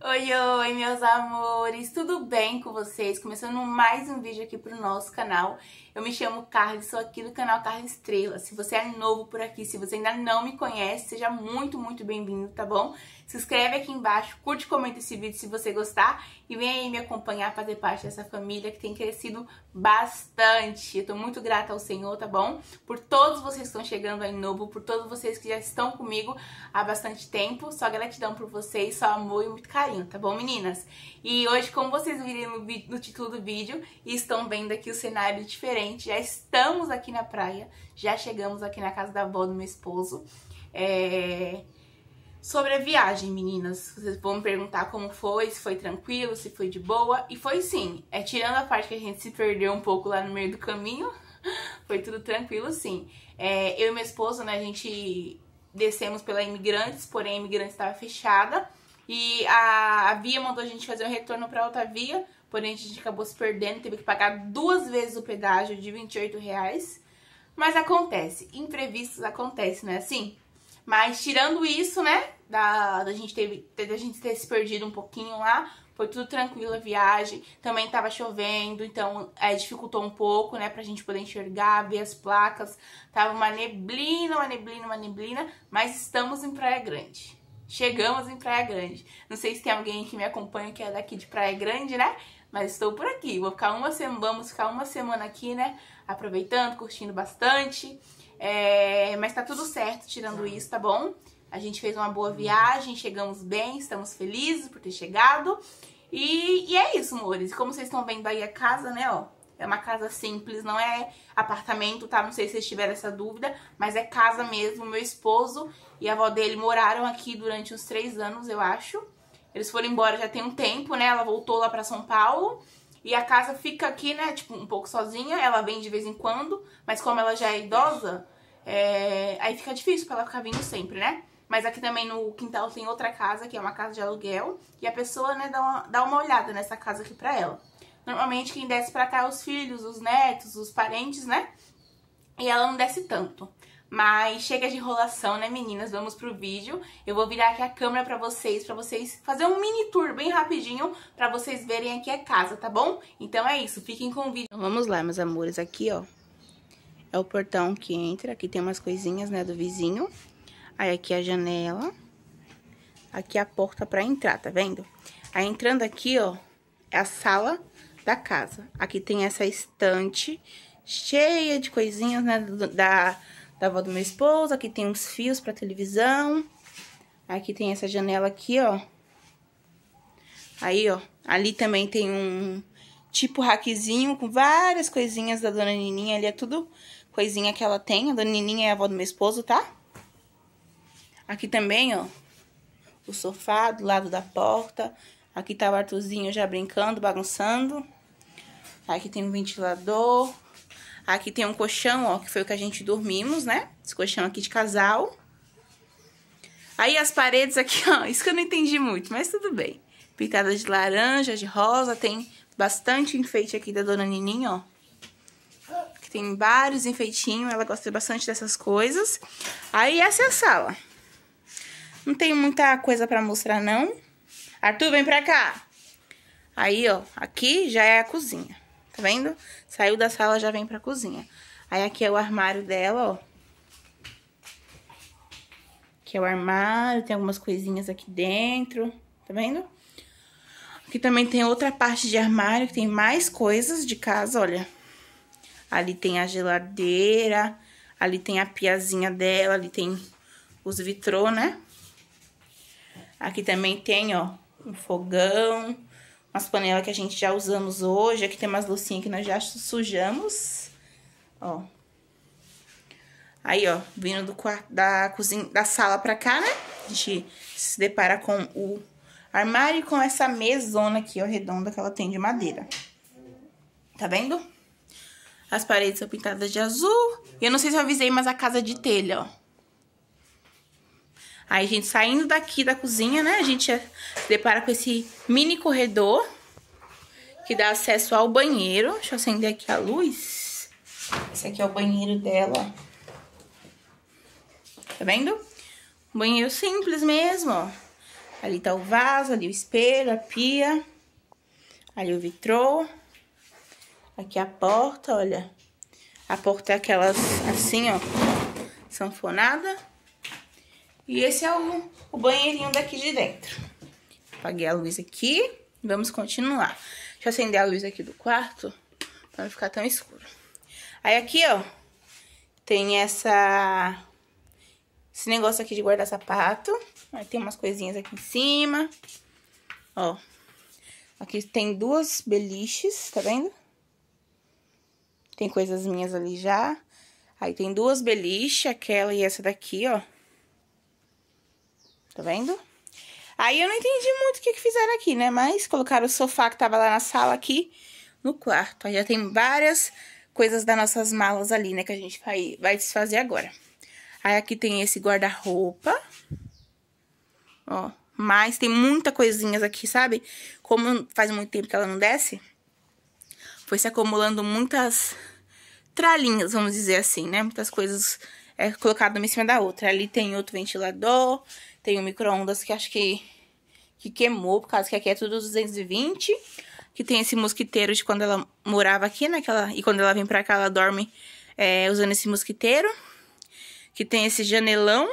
Oi, oi, meus amores! Tudo bem com vocês? Começando mais um vídeo aqui pro nosso canal. Eu me chamo Carla e sou aqui do canal Carla Estrela. Se você é novo por aqui, se você ainda não me conhece, seja muito, muito bem-vindo, tá bom? Se inscreve aqui embaixo, curte, comenta esse vídeo se você gostar e vem aí me acompanhar, fazer parte dessa família que tem crescido bastante. Eu tô muito grata ao Senhor, tá bom? Por todos vocês que estão chegando aí novo, por todos vocês que já estão comigo há bastante tempo. Só gratidão por vocês, só amor e muito carinho carinho, tá bom, meninas? E hoje, como vocês viram no, no, título do vídeo e estão vendo aqui o cenário diferente, já estamos aqui na praia, já chegamos aqui na casa da avó do meu esposo. É... Sobre a viagem, meninas, vocês vão me perguntar como foi, se foi tranquilo, se foi de boa. E foi sim, é tirando a parte que a gente se perdeu um pouco lá no meio do caminho, foi tudo tranquilo sim. É... eu e meu esposo, né, a gente descemos pela Imigrantes, porém a Imigrantes estava fechada. E a, a via mandou a gente fazer um retorno para outra via, porém a gente acabou se perdendo, teve que pagar duas vezes o pedágio de 28 reais. Mas acontece, imprevistos acontecem, não é assim? Mas tirando isso, né, da, da, gente ter, da gente ter se perdido um pouquinho lá, foi tudo tranquilo a viagem. Também tava chovendo, então é, dificultou um pouco, né, pra gente poder enxergar, ver as placas. Tava uma neblina, uma neblina, uma neblina, mas estamos em Praia Grande. Chegamos em Praia Grande. Não sei se tem alguém que me acompanha que é daqui de Praia Grande, né? Mas estou por aqui. Vou ficar uma semana, vamos ficar uma semana aqui, né? Aproveitando, curtindo bastante. É... mas tá tudo certo tirando isso, tá bom? A gente fez uma boa viagem, chegamos bem, estamos felizes por ter chegado. E, e é isso, amores. Como vocês estão vendo aí a casa, né, ó? É uma casa simples, não é apartamento, tá? Não sei se vocês tiveram essa dúvida, mas é casa mesmo. Meu esposo e a avó dele moraram aqui durante uns três anos, eu acho. Eles foram embora já tem um tempo, né? Ela voltou lá para São Paulo. E a casa fica aqui, né? Tipo, um pouco sozinha. Ela vem de vez em quando, mas como ela já é idosa, é... aí fica difícil pra ela ficar vindo sempre, né? Mas aqui também no quintal tem outra casa, que é uma casa de aluguel. E a pessoa, né, dá uma, dá uma olhada nessa casa aqui pra ela. Normalmente quem desce para cá é os filhos, os netos, os parentes, né? E ela não desce tanto. Mas chega de enrolação, né, meninas? Vamos pro vídeo. Eu vou virar aqui a câmera para vocês, para vocês fazer um mini tour bem rapidinho para vocês verem aqui a casa, tá bom? Então é isso, fiquem com o vídeo. Então, vamos lá, meus amores, aqui, ó. É o portão que entra, aqui tem umas coisinhas, né, do vizinho. Aí aqui é a janela. Aqui é a porta para entrar, tá vendo? Aí entrando aqui, ó, é a sala da casa. Aqui tem essa estante cheia de coisinhas, né, da, da avó do meu esposo. Aqui tem uns fios pra televisão. Aqui tem essa janela aqui, ó. Aí, ó, ali também tem um tipo raquezinho com várias coisinhas da dona Nininha. Ali é tudo coisinha que ela tem. A dona Nininha é a avó do meu esposo, tá? Aqui também, ó, o sofá do lado da porta. Aqui tá o Arthurzinho já brincando, bagunçando. Aqui tem um ventilador. Aqui tem um colchão, ó, que foi o que a gente dormimos, né? Esse colchão aqui de casal. Aí as paredes aqui, ó, isso que eu não entendi muito, mas tudo bem. Pintada de laranja, de rosa, tem bastante enfeite aqui da dona Nininha, ó. Que tem vários enfeitinhos, ela gosta bastante dessas coisas. Aí essa é a sala. Não tem muita coisa pra mostrar, não. Arthur, vem pra cá. Aí, ó, aqui já é a cozinha. Tá vendo? Saiu da sala, já vem pra cozinha. Aí aqui é o armário dela, ó. Aqui é o armário, tem algumas coisinhas aqui dentro, tá vendo? Aqui também tem outra parte de armário que tem mais coisas de casa, olha. Ali tem a geladeira, ali tem a piazinha dela, ali tem os vitrô, né? Aqui também tem, ó, um fogão umas panelas que a gente já usamos hoje. Aqui tem umas loucinhas que nós já sujamos. Ó. Aí, ó, vindo do quarto, da cozinha, da sala pra cá, né? A gente se depara com o armário e com essa mesona aqui, ó, redonda que ela tem de madeira. Tá vendo? As paredes são pintadas de azul. E eu não sei se eu avisei, mas a casa é de telha, ó. Aí, gente, saindo daqui da cozinha, né? A gente se depara com esse mini corredor que dá acesso ao banheiro. Deixa eu acender aqui a luz. Esse aqui é o banheiro dela, Tá vendo? banheiro simples mesmo, ó. Ali tá o vaso, ali o espelho, a pia. Ali o vitrô. Aqui a porta, olha. A porta é aquelas assim, ó, sanfonada. E esse é o, o banheirinho daqui de dentro. Apaguei a luz aqui. Vamos continuar. Deixa eu acender a luz aqui do quarto pra não ficar tão escuro. Aí aqui, ó, tem essa... Esse negócio aqui de guardar sapato. Aí tem umas coisinhas aqui em cima. Ó. Aqui tem duas beliches, tá vendo? Tem coisas minhas ali já. Aí tem duas beliches, aquela e essa daqui, ó. Tá vendo? Aí eu não entendi muito o que, que fizeram aqui, né? Mas colocaram o sofá que tava lá na sala aqui no quarto. Aí já tem várias coisas das nossas malas ali, né? Que a gente vai, vai desfazer agora. Aí aqui tem esse guarda-roupa. Ó, mas tem muita coisinhas aqui, sabe? Como faz muito tempo que ela não desce, foi se acumulando muitas tralinhas, vamos dizer assim, né? Muitas coisas é, colocadas uma em cima da outra. Ali tem outro ventilador, tem o um micro-ondas que acho que, que queimou, por causa que aqui é tudo 220. Que tem esse mosquiteiro de quando ela morava aqui, né? Ela, e quando ela vem pra cá, ela dorme é, usando esse mosquiteiro. Que tem esse janelão.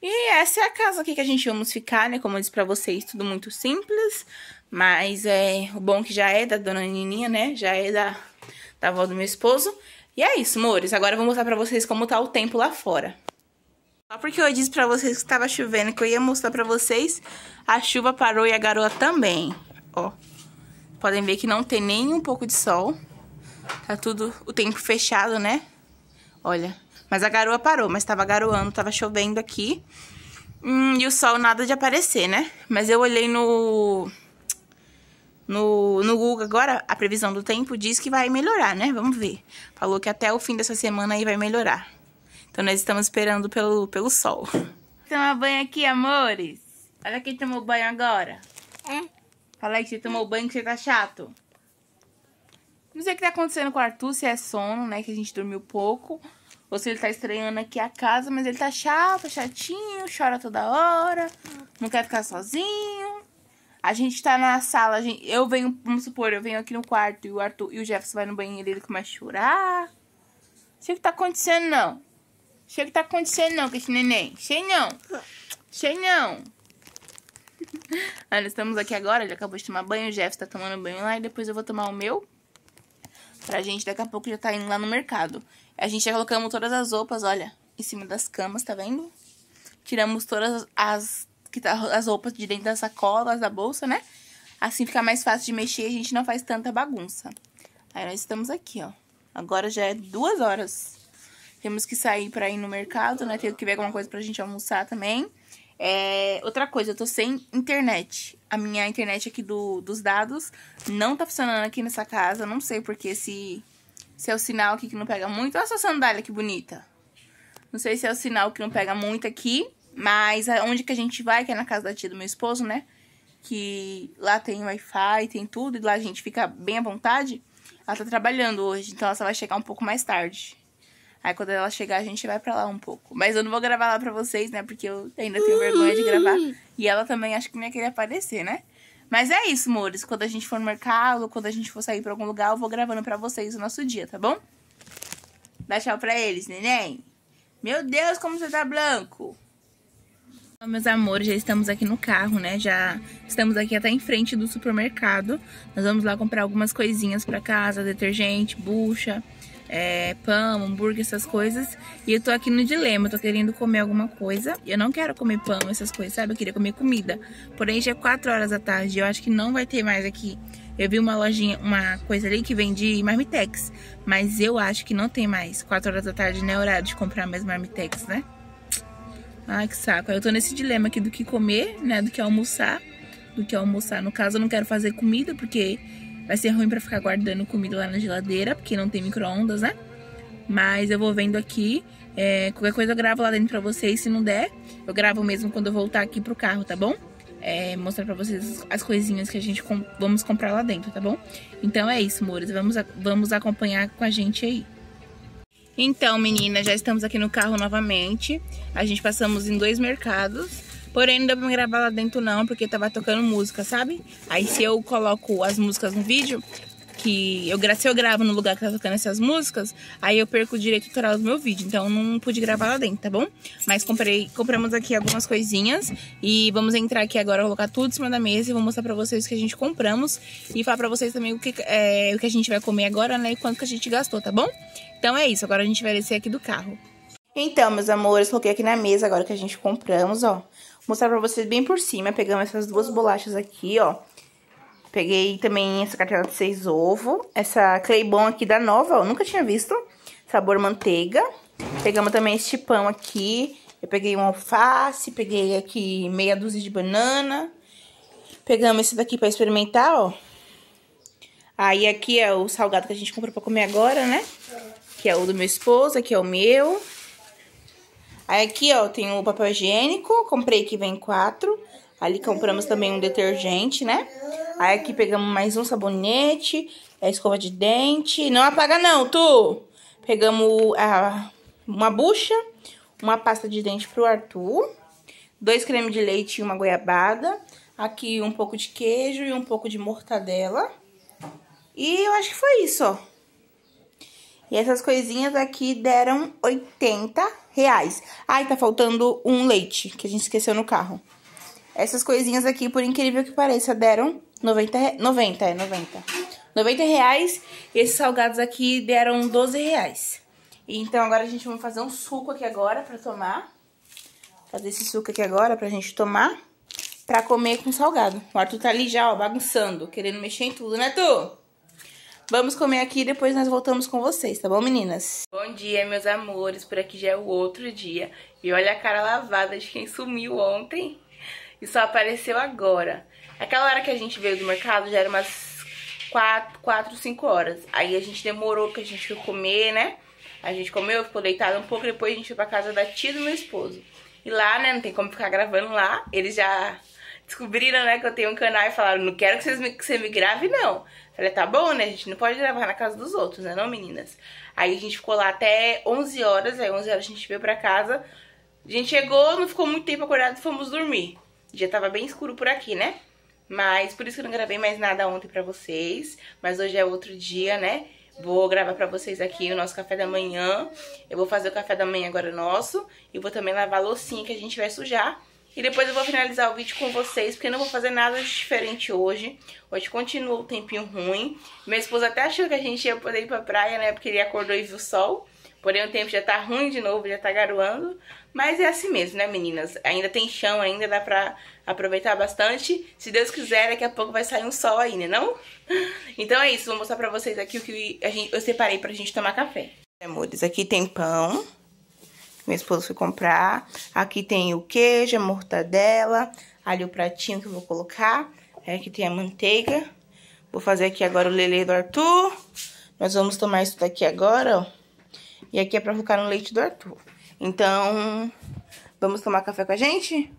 E essa é a casa aqui que a gente vamos ficar, né? Como eu disse pra vocês, tudo muito simples. Mas é o bom que já é da dona Nininha, né? Já é da, da avó do meu esposo. E é isso, amores. Agora eu vou mostrar pra vocês como tá o tempo lá fora. Só porque eu disse para vocês que estava chovendo, que eu ia mostrar para vocês, a chuva parou e a garoa também. Ó, podem ver que não tem nem um pouco de sol. Tá tudo o tempo fechado, né? Olha, mas a garoa parou, mas estava garoando, estava chovendo aqui. Hum, e o sol nada de aparecer, né? Mas eu olhei no no, no Google agora, a previsão do tempo diz que vai melhorar, né? Vamos ver. Falou que até o fim dessa semana aí vai melhorar. Então nós estamos esperando pelo, pelo sol. Toma banho aqui, amores. Olha quem tomou banho agora. É. Fala aí que você tomou é. banho que você tá chato. Não sei o que tá acontecendo com o Arthur, se é sono, né? Que a gente dormiu pouco. Ou se ele tá estranhando aqui a casa, mas ele tá chato, chatinho, chora toda hora, não quer ficar sozinho. A gente tá na sala, gente, eu venho, vamos supor, eu venho aqui no quarto e o Arthur e o Jefferson vai no banheiro e ele começa a chorar. Não sei o que tá acontecendo, não. Sei o que tá acontecendo não com esse neném. Sei não. Sei não. ah, nós estamos aqui agora, ele acabou de tomar banho, o Jeff tá tomando banho lá e depois eu vou tomar o meu. Pra gente, daqui a pouco já tá indo lá no mercado. A gente já colocamos todas as roupas, olha, em cima das camas, tá vendo? Tiramos todas as, que tá, as roupas de dentro das sacolas, da bolsa, né? Assim fica mais fácil de mexer e a gente não faz tanta bagunça. Aí nós estamos aqui, ó. Agora já é duas horas. Temos que sair para ir no mercado, né? Tem que ver alguma coisa pra gente almoçar também. É, outra coisa, eu tô sem internet. A minha internet aqui do, dos dados não tá funcionando aqui nessa casa. Não sei porque se, se é o sinal aqui que não pega muito. Olha essa sandália que bonita. Não sei se é o sinal que não pega muito aqui. Mas é onde que a gente vai, que é na casa da tia do meu esposo, né? Que lá tem Wi-Fi, tem tudo. E lá a gente fica bem à vontade. Ela tá trabalhando hoje, então ela só vai chegar um pouco mais tarde. Aí quando ela chegar, a gente vai pra lá um pouco. Mas eu não vou gravar lá pra vocês, né? Porque eu ainda tenho vergonha de gravar. E ela também acho que não ia querer aparecer, né? Mas é isso, amores. Quando a gente for no mercado, quando a gente for sair pra algum lugar, eu vou gravando pra vocês o nosso dia, tá bom? Dá tchau pra eles, neném. Meu Deus, como você tá branco. Então, meus amores, já estamos aqui no carro, né? Já estamos aqui até em frente do supermercado. Nós vamos lá comprar algumas coisinhas pra casa, detergente, bucha é, pão, hambúrguer, essas coisas. E eu tô aqui no dilema, tô querendo comer alguma coisa. e Eu não quero comer pão, essas coisas, sabe? Eu queria comer comida. Porém, já é 4 horas da tarde, eu acho que não vai ter mais aqui. Eu vi uma lojinha, uma coisa ali que vende marmitex. Mas eu acho que não tem mais. 4 horas da tarde não é horário de comprar mais marmitex, né? Ai, que saco. Eu tô nesse dilema aqui do que comer, né? Do que almoçar. Do que almoçar. No caso, eu não quero fazer comida, porque Vai ser ruim para ficar guardando comida lá na geladeira, porque não tem micro-ondas, né? Mas eu vou vendo aqui. É, qualquer coisa eu gravo lá dentro pra vocês. Se não der, eu gravo mesmo quando eu voltar aqui pro carro, tá bom? É, mostrar pra vocês as coisinhas que a gente com, vamos comprar lá dentro, tá bom? Então é isso, amores. Vamos, vamos acompanhar com a gente aí. Então, meninas, já estamos aqui no carro novamente. A gente passamos em dois mercados. Porém, não deu pra me gravar lá dentro não, porque tava tocando música, sabe? Aí se eu coloco as músicas no vídeo, que eu, se eu gravo no lugar que tá tocando essas músicas, aí eu perco o direito autoral do meu vídeo. Então não pude gravar lá dentro, tá bom? Mas comprei, compramos aqui algumas coisinhas e vamos entrar aqui agora, colocar tudo em cima da mesa e vou mostrar pra vocês o que a gente compramos e falar pra vocês também o que, é, o que a gente vai comer agora, né? E quanto que a gente gastou, tá bom? Então é isso, agora a gente vai descer aqui do carro. Então, meus amores, coloquei aqui na mesa agora que a gente compramos, ó mostrar pra vocês bem por cima. Pegamos essas duas bolachas aqui, ó. Peguei também essa cartela de seis ovo. Essa Claybon aqui da Nova, ó. Nunca tinha visto. Sabor manteiga. Pegamos também este pão aqui. Eu peguei um alface, peguei aqui meia dúzia de banana. Pegamos esse daqui pra experimentar, ó. Aí aqui é o salgado que a gente comprou pra comer agora, né? Que é o do meu esposo, aqui é o meu. Aí aqui, ó, tem o papel higiênico, comprei que vem quatro. Ali compramos também um detergente, né? Aí aqui pegamos mais um sabonete, a é escova de dente. Não apaga não, tu! Pegamos a, uma bucha, uma pasta de dente pro Arthur, dois creme de leite e uma goiabada. Aqui um pouco de queijo e um pouco de mortadela. E eu acho que foi isso, ó. E essas coisinhas aqui deram 80 reais. Ai, tá faltando um leite, que a gente esqueceu no carro. Essas coisinhas aqui, por incrível que pareça, deram 90, 90, é 90. 90 reais e esses salgados aqui deram 12 reais. Então agora a gente vai fazer um suco aqui agora pra tomar. Fazer esse suco aqui agora pra gente tomar. Pra comer com salgado. O Arthur tá ali já, ó, bagunçando, querendo mexer em tudo, né, Tu? Vamos comer aqui e depois nós voltamos com vocês, tá bom, meninas? Bom dia, meus amores. Por aqui já é o outro dia. E olha a cara lavada de quem sumiu ontem e só apareceu agora. Aquela hora que a gente veio do mercado já era umas 4, 4 5 horas. Aí a gente demorou porque a gente foi comer, né? A gente comeu, ficou deitada um pouco, depois a gente foi pra casa da tia do meu esposo. E lá, né, não tem como ficar gravando lá, eles já descobriram, né, que eu tenho um canal e falaram, não quero que, vocês me, que você me grave, não. Falei, tá bom, né, a gente não pode gravar na casa dos outros, né, não, meninas? Aí a gente ficou lá até 11 horas, aí 11 horas a gente veio pra casa. A gente chegou, não ficou muito tempo acordado, fomos dormir. Já tava bem escuro por aqui, né? Mas por isso que eu não gravei mais nada ontem pra vocês, mas hoje é outro dia, né? Vou gravar pra vocês aqui o nosso café da manhã. Eu vou fazer o café da manhã agora nosso. E vou também lavar a loucinha que a gente vai sujar e depois eu vou finalizar o vídeo com vocês, porque não vou fazer nada de diferente hoje. Hoje continua o tempinho ruim. Minha esposa até achou que a gente ia poder ir pra praia, né? Porque ele acordou e viu o sol. Porém, o tempo já tá ruim de novo, já tá garoando. Mas é assim mesmo, né, meninas? Ainda tem chão, ainda dá pra aproveitar bastante. Se Deus quiser, daqui a pouco vai sair um sol aí, né não? Então é isso, vou mostrar pra vocês aqui o que a gente, eu separei pra gente tomar café. Amores, aqui tem pão. Meu esposo foi comprar. Aqui tem o queijo, a mortadela, ali o pratinho que eu vou colocar. É, aqui tem a manteiga. Vou fazer aqui agora o lelê do Arthur. Nós vamos tomar isso daqui agora, ó. E aqui é pra colocar no leite do Arthur. Então, vamos tomar café com a gente?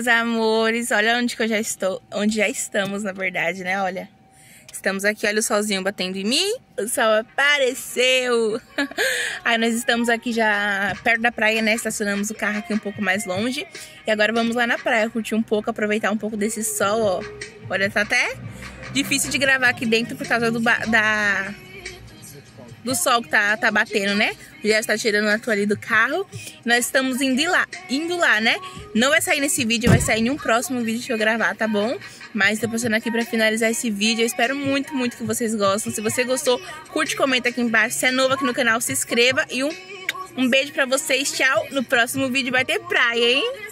meus amores. Olha onde que eu já estou. Onde já estamos, na verdade, né? Olha. Estamos aqui, olha o solzinho batendo em mim. O sol apareceu. Aí nós estamos aqui já perto da praia, né? Estacionamos o carro aqui um pouco mais longe. E agora vamos lá na praia curtir um pouco, aproveitar um pouco desse sol, ó. Olha, tá até difícil de gravar aqui dentro por causa do da do sol que tá, tá batendo, né? O Jeff tá tirando a toalha do carro. Nós estamos indo lá, indo lá, né? Não vai sair nesse vídeo, vai sair em um próximo vídeo que eu gravar, tá bom? Mas tô passando aqui pra finalizar esse vídeo. Eu espero muito, muito que vocês gostem. Se você gostou, curte, comenta aqui embaixo. Se é novo aqui no canal, se inscreva. E um, um beijo pra vocês. Tchau. No próximo vídeo vai ter praia, hein?